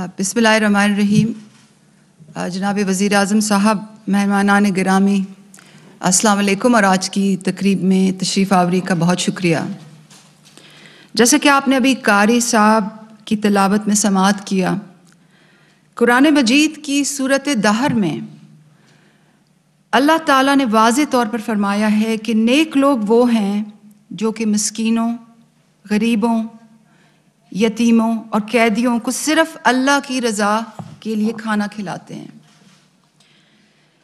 बिसमान रहीम जनाब वज़ी अजम साहब मेहमान गिरामी असलकम और आज की तकरीब में तशरीफ़ आवरी का बहुत शुक्रिया जैसे कि आपने अभी कारी साहब की तलावत में समात किया कुरान मजीद की सूरत दहर में अल्लाह ताला ने वाज तौर पर फरमाया है कि नेक लोग वो हैं जो कि मस्किनों गरीबों यतीमों और कैदियों को सिर्फ अल्लाह की रजा के लिए खाना खिलाते हैं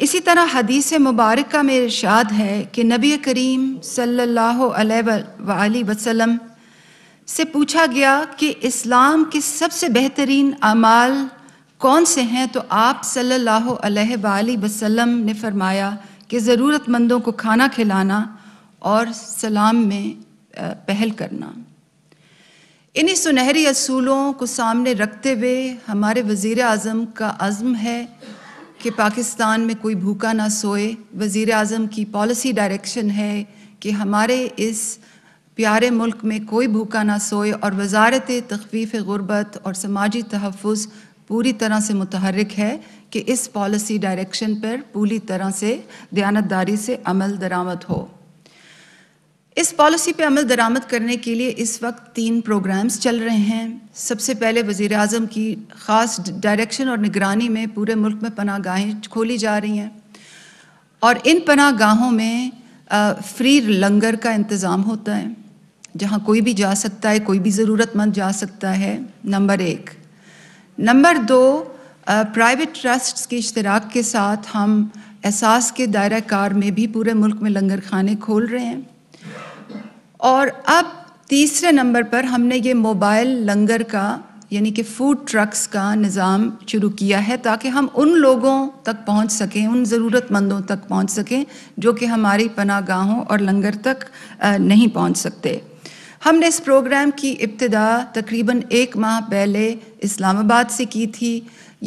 इसी तरह हदीस मुबारक का मेरे इर्शाद है कि नबी करीम सल्लल्लाहु अलैहि वसल्लम से पूछा गया कि इस्लाम के सबसे बेहतरीन अमाल कौन से हैं तो आप सल्लल्लाहु अलैहि वसल्लम ने फरमाया कि ज़रूरतमंदों को खाना खिलाना और सलाम में पहल करना इन्हीं सुनहरी असूलों को सामने रखते हुए हमारे वज़ी अजम का आजम है कि पाकिस्तान में कोई भूखा ना सोए वज़ी अजम की पॉलिसी डायरेक्शन है कि हमारे इस प्यारे मुल्क में कोई भूखा ना सोए और वजारत तखफीफ गुरबत और समाजी तहफ़ पूरी तरह से मुतहरक है कि इस पॉलिसी डायरेक्शन पर पूरी तरह से दयानतदारी से अमल दरामद हो इस पॉलिसी पे अमल दरामद करने के लिए इस वक्त तीन प्रोग्राम्स चल रहे हैं सबसे पहले वज़ी अजम की ख़ास डायरेक्शन और निगरानी में पूरे मुल्क में पनाह गाहें खोली जा रही हैं और इन पनाह गाहों में फ्री लंगर का इंतज़ाम होता है जहाँ कोई भी जा सकता है कोई भी ज़रूरतमंद जा सकता है नंबर एक नंबर दो प्राइवेट ट्रस्ट के इश्तराक के साथ हम एहसास के दायरा कार में भी पूरे मुल्क में लंगर खाने खोल रहे हैं और अब तीसरे नंबर पर हमने ये मोबाइल लंगर का यानी कि फूड ट्रक्स का निज़ाम शुरू किया है ताकि हम उन लोगों तक पहुंच सकें उन ज़रूरतमंदों तक पहुंच सकें जो कि हमारी पनाह गाहों और लंगर तक नहीं पहुंच सकते हमने इस प्रोग्राम की इब्तदा तकरीबन एक माह पहले इस्लामाबाद से की थी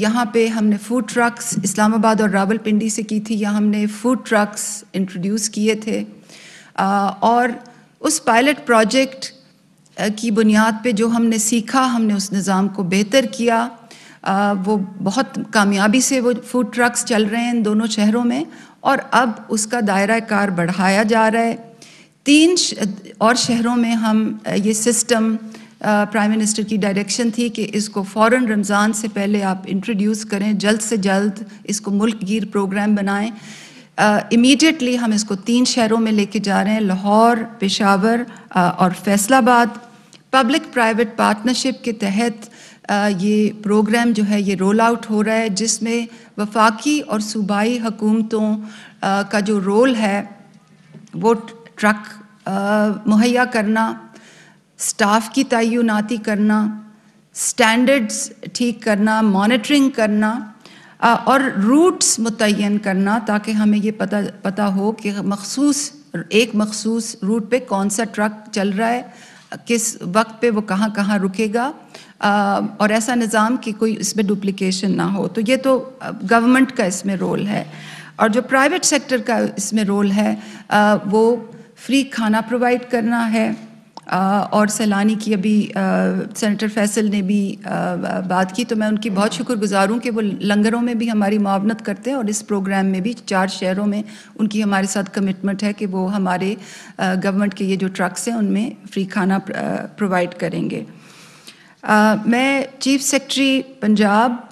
यहाँ पे हमने फूड ट्रक्स इस्लामाबाद और रावलपिंडी से की थी यहाँ हमने फूड ट्रक्स इंट्रोड्यूस किए थे आ, और उस पायलट प्रोजेक्ट की बुनियाद पे जो हमने सीखा हमने उस निज़ाम को बेहतर किया आ, वो बहुत कामयाबी से वो फूड ट्रक्स चल रहे हैं इन दोनों शहरों में और अब उसका दायरा कार बढ़ाया जा रहा है तीन और शहरों में हम ये सिस्टम प्राइम मिनिस्टर की डायरेक्शन थी कि इसको फ़ौर रमज़ान से पहले आप इंट्रोड्यूस करें जल्द से जल्द इसको मुल्क गिर प्रोग्राम बनाएं इमीडिएटली uh, हम इसको तीन शहरों में लेके जा रहे हैं लाहौर पेशावर uh, और फैसलाबाद पब्लिक प्राइवेट पार्टनरशिप के तहत uh, ये प्रोग्राम जो है ये रोल आउट हो रहा है जिसमें वफाकी और सूबाई हकूमतों uh, का जो रोल है वो ट्रक uh, मुहैया करना स्टाफ की तयनती करना स्टैंडर्ड्स ठीक करना मॉनिटरिंग करना और रूट्स मुतन करना ताकि हमें ये पता पता हो कि मखसूस एक मखसूस रूट पे कौन सा ट्रक चल रहा है किस वक्त पे वो कहाँ कहाँ रुकेगा और ऐसा निज़ाम कि कोई इसमें डुप्लिकेशन ना हो तो ये तो गवर्नमेंट का इसमें रोल है और जो प्राइवेट सेक्टर का इसमें रोल है वो फ्री खाना प्रोवाइड करना है और सैलानी की अभी सेनेटर फैसल ने भी बात की तो मैं उनकी बहुत शुक्रगुजार हूँ कि वो लंगरों में भी हमारी मुआवनत करते हैं और इस प्रोग्राम में भी चार शहरों में उनकी हमारे साथ कमिटमेंट है कि वो हमारे गवर्नमेंट के ये जो ट्रक्स हैं उनमें फ्री खाना प्रोवाइड करेंगे मैं चीफ सेक्रेटरी पंजाब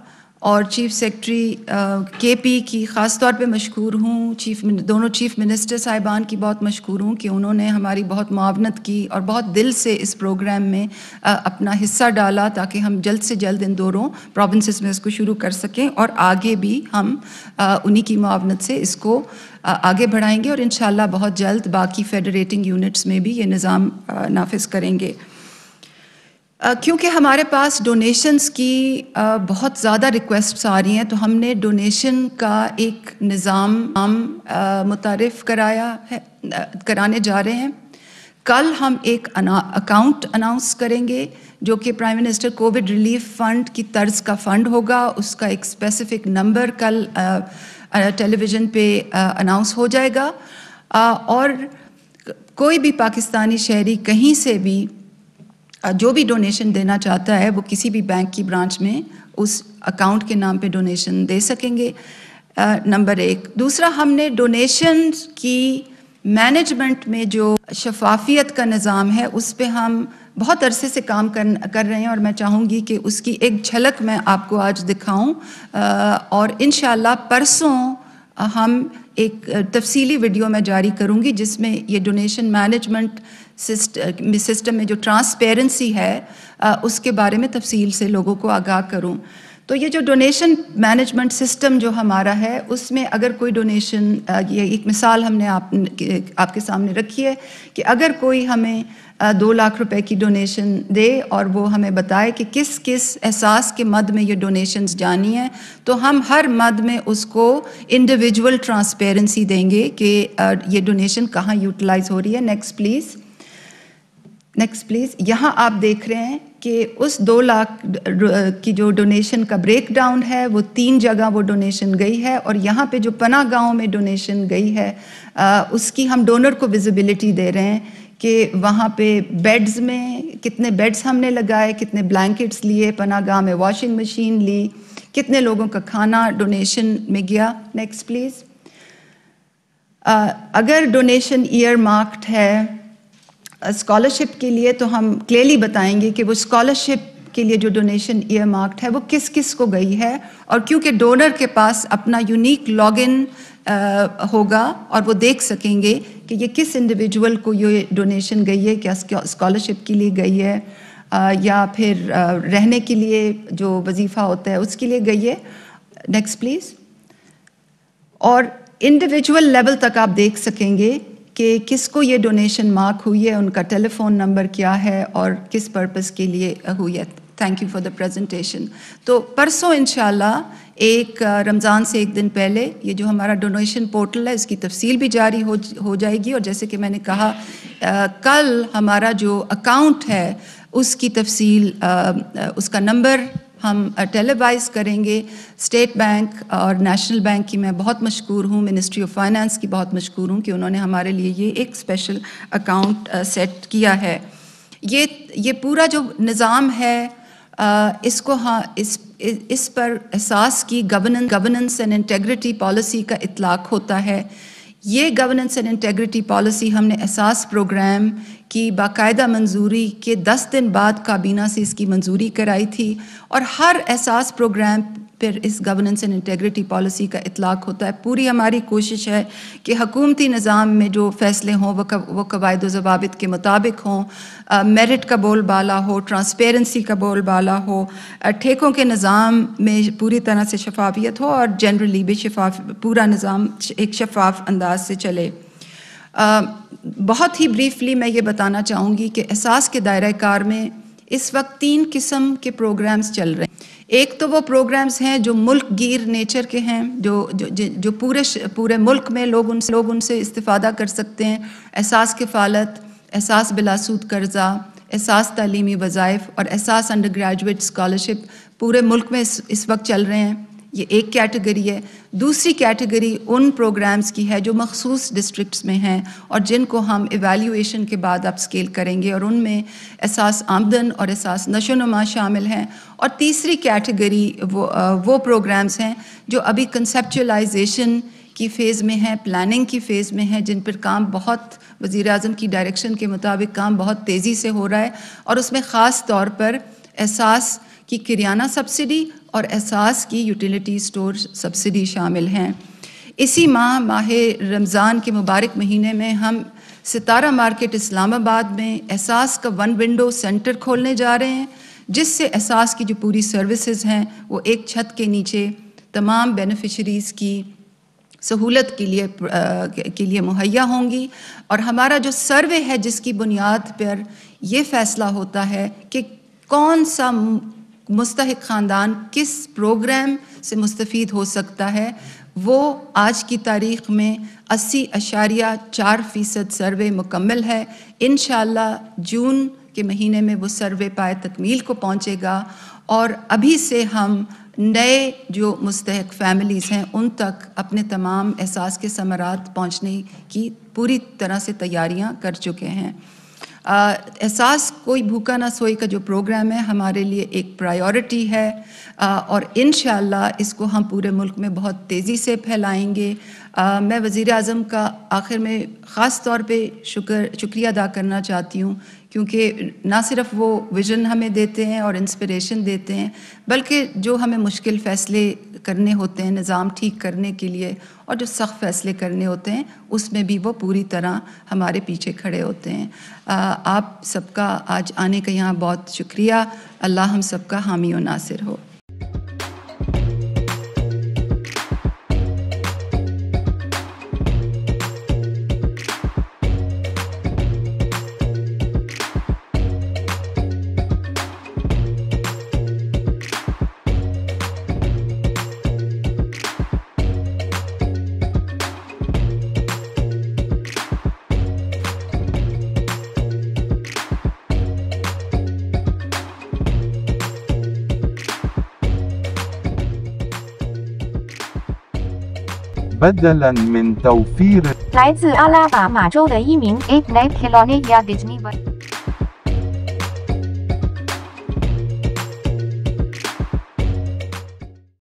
और चीफ सेक्रेटरी के पी की ख़ास तौर पर मशहूर हूँ चीफ दोनों चीफ मिनिस्टर साहिबान की बहुत मशहूर हूँ कि उन्होंने हमारी बहुत मुआवनत की और बहुत दिल से इस प्रोग्राम में आ, uh, अपना हिस्सा डाला ताकि हम जल्द से जल्द इन दोनों प्रोविंसेस में इसको शुरू कर सकें और आगे भी हम uh, उन्हीं की मुआवनत से इसको आ, uh, आगे बढ़ाएंगे और इन बहुत जल्द बाकी फेडरेटिंग यूनिट्स में भी ये निज़ाम नाफज करेंगे क्योंकि हमारे पास डोनेशंस की बहुत ज़्यादा रिक्वेस्ट्स आ रही हैं तो हमने डोनेशन का एक निज़ाम हम मुतारफ कराया है कराने जा रहे हैं कल हम एक अकाउंट अनाउंस करेंगे जो कि prime minister covid relief fund की तर्ज का फंड होगा उसका एक स्पेसिफिक नंबर कल टेलीविज़न पे अनाउंस हो जाएगा और कोई भी पाकिस्तानी शहरी कहीं से भी जो भी डोनेशन देना चाहता है वो किसी भी बैंक की ब्रांच में उस अकाउंट के नाम पे डोनेशन दे सकेंगे नंबर एक दूसरा हमने डोनेशन की मैनेजमेंट में जो शफाफियत का निज़ाम है उस पर हम बहुत अरसे से काम कर कर रहे हैं और मैं चाहूँगी कि उसकी एक झलक मैं आपको आज दिखाऊँ और इन परसों हम एक तफसीली वीडियो मैं जारी करूँगी जिसमें ये डोनेशन मैनेजमेंट सिस्टम में जो ट्रांसपेरेंसी है उसके बारे में तफसील से लोगों को आगाह करूँ तो ये जो डोनेशन मैनेजमेंट सिस्टम जो हमारा है उसमें अगर कोई डोनेशन ये एक मिसाल हमने आप आपके सामने रखी है कि अगर कोई हमें दो लाख रुपए की डोनेशन दे और वो हमें बताए कि किस किस एहसास के मद में ये डोनेशंस जानी है तो हम हर मद में उसको इंडिविजुअल ट्रांसपेरेंसी देंगे कि ये डोनेशन कहाँ यूटिलाइज हो रही है नेक्स्ट प्लीज़ नेक्स्ट प्लीज़ यहाँ आप देख रहे हैं कि उस दो लाख की जो डोनेशन का ब्रेक डाउन है वो तीन जगह वो डोनेशन गई है और यहाँ पे जो पना गाँव में डोनेशन गई है उसकी हम डोनर को विजिबिलिटी दे रहे हैं कि वहाँ पे बेड्स में कितने बेड्स हमने लगाए कितने ब्लैंकेट्स लिए पना गाँव में वॉशिंग मशीन ली कितने लोगों का खाना डोनेशन में गया नेक्स्ट प्लीज़ अगर डोनेशन ईयर मार्क्ड है स्कॉलरशिप के लिए तो हम क्लियरली बताएंगे कि वो स्कॉलरशिप के लिए जो डोनेशन ईयर मार्क्ड है वो किस किस को गई है और क्योंकि डोनर के पास अपना यूनिक लॉगिन होगा और वो देख सकेंगे कि ये किस इंडिविजुअल को ये डोनेशन गई है क्या स्कॉलरशिप के लिए गई है या फिर रहने के लिए जो वजीफ़ा होता है उसके लिए गई है नेक्स्ट प्लीज़ और इंडिविजुअल लेवल तक आप देख सकेंगे कि किसको ये डोनेशन मार्क हुई है उनका टेलीफोन नंबर क्या है और किस पर्पस के लिए हुई है thank you for the presentation तो परसों इंशाल्लाह एक रमज़ान से एक दिन पहले ये जो हमारा डोनेशन पोर्टल है इसकी तफसील भी जारी हो हो जाएगी और जैसे कि मैंने कहा आ, कल हमारा जो अकाउंट है उसकी तफसील आ, उसका नंबर हम टेलीवाइज uh, करेंगे स्टेट बैंक और नेशनल बैंक की मैं बहुत मशहूर हूँ मिनिस्ट्री ऑफ फाइनेंस की बहुत मशहूर हूँ कि उन्होंने हमारे लिए ये एक स्पेशल अकाउंट सेट किया है ये ये पूरा जो निज़ाम है uh, इसको हाँ इस इस पर एहसास की governance governance and integrity policy का इतलाक़ होता है ये गवर्नेंस एंड इंटेग्रिटी पॉलिसी हमने एहसास प्रोग्राम की बाकायदा मंजूरी के दस दिन बाद काबीना से इसकी मंजूरी कराई थी और हर एहसास प्रोग्राम पर इस गवर्नेंस एंड इंटेग्रिटी पॉलिसी का इतलाक होता है पूरी हमारी कोशिश है कि हकूमती निज़ाम में जो फैसले हों वो वो कवायद जवाबित के मुताबिक हों मेरिट का बोल बाला हो ट्रांसपेरेंसी का बोल बाला हो ठेकों के निज़ाम में पूरी तरह से शफाफियत हो और जनरली भी शफाफ पूरा निज़ाम एक शफाफ अंदाज से चले बहुत ही ब्रीफली मैं ये बताना चाहूँगी कि एहसास के दायरा कार में इस वक्त तीन किस्म के प्रोग्राम्स चल रहे हैं एक तो वो प्रोग्राम्स हैं जो मुल्क गिर नेचर के हैं जो जो जो पूरे पूरे मुल्क में लोग उनसे लोग उनसे इस्ता कर सकते हैं एहसास किफ़ालत एहसास बिलासूद कर्जा एहसास तलीमी वज़ाइफ और एहसास अंडर ग्रेजुएट स्कॉलरशिप पूरे मुल्क में इस, इस वक्त चल रहे हैं ये एक कैटेगरी है दूसरी कैटेगरी उन प्रोग्राम्स की है जो मखसूस डिस्ट्रिक्ट्स में हैं और जिनको हम एवेल्यूशन के बाद आप स्केल करेंगे और उनमें एहसास आमदन और एहसास नशो नुमा शामिल हैं और तीसरी कैटेगरी वो वो प्रोग्राम्स हैं जो अभी कंसेप्चुलाइजेशन की फ़ेज़ में हैं प्लानिंग की फ़ेज़ में हैं जिन पर काम बहुत वज़ी अजम की डायरेक्शन के मुताबिक काम बहुत तेज़ी से हो रहा है और उसमें ख़ास तौर पर एहसास की किराना सब्सिडी और एहसास की यूटिलिटी स्टोर सब्सिडी शामिल हैं इसी माह माह रमज़ान के मुबारक महीने में हम सितारा मार्केट इस्लामाबाद में एहसास का वन विंडो सेंटर खोलने जा रहे हैं जिससे एहसास की जो पूरी सर्विसेज हैं वो एक छत के नीचे तमाम बेनिफिशरीज़ की सहूलत के लिए के लिए मुहैया होंगी और हमारा जो सर्वे है जिसकी बुनियाद पर यह फ़ैसला होता है कि कौन सा मुस्तक ख़ानदान किस प्रोग्राम से मुस्तफ़ हो सकता है वो आज की तारीख में अस्सी अशारिया चार फ़ीसद सर्वे मुकम्मल है इन जून के महीने में वो सर्वे पाए तकमील को पहुँचेगा और अभी से हम नए जो मुस्तक फैमिलीज़ हैं उन तक अपने तमाम एहसास के समरात पहुँचने की पूरी तरह से तैयारियाँ कर चुके हैं एहसास कोई भूखा ना सोई का जो प्रोग्राम है हमारे लिए एक प्रायोरिटी है आ, और इन इसको हम पूरे मुल्क में बहुत तेज़ी से फैलाएंगे आ, मैं वज़ी अजम का आखिर में ख़ास तौर पर शुक्र शुक्रिया अदा करना चाहती हूँ क्योंकि ना सिर्फ वो विजन हमें देते हैं और इंस्पिरेशन देते हैं बल्कि जो हमें मुश्किल फ़ैसले करने होते हैं निज़ाम ठीक करने के लिए और जो सख्त फ़ैसले करने होते हैं उसमें भी वो पूरी तरह हमारे पीछे खड़े होते हैं आ, आप सबका आज आने का यहाँ बहुत शुक्रिया अल्लाह हम सबका हामी व नासिर हो بدلا من توفير 来自阿拉巴马州的一名 a b Disney。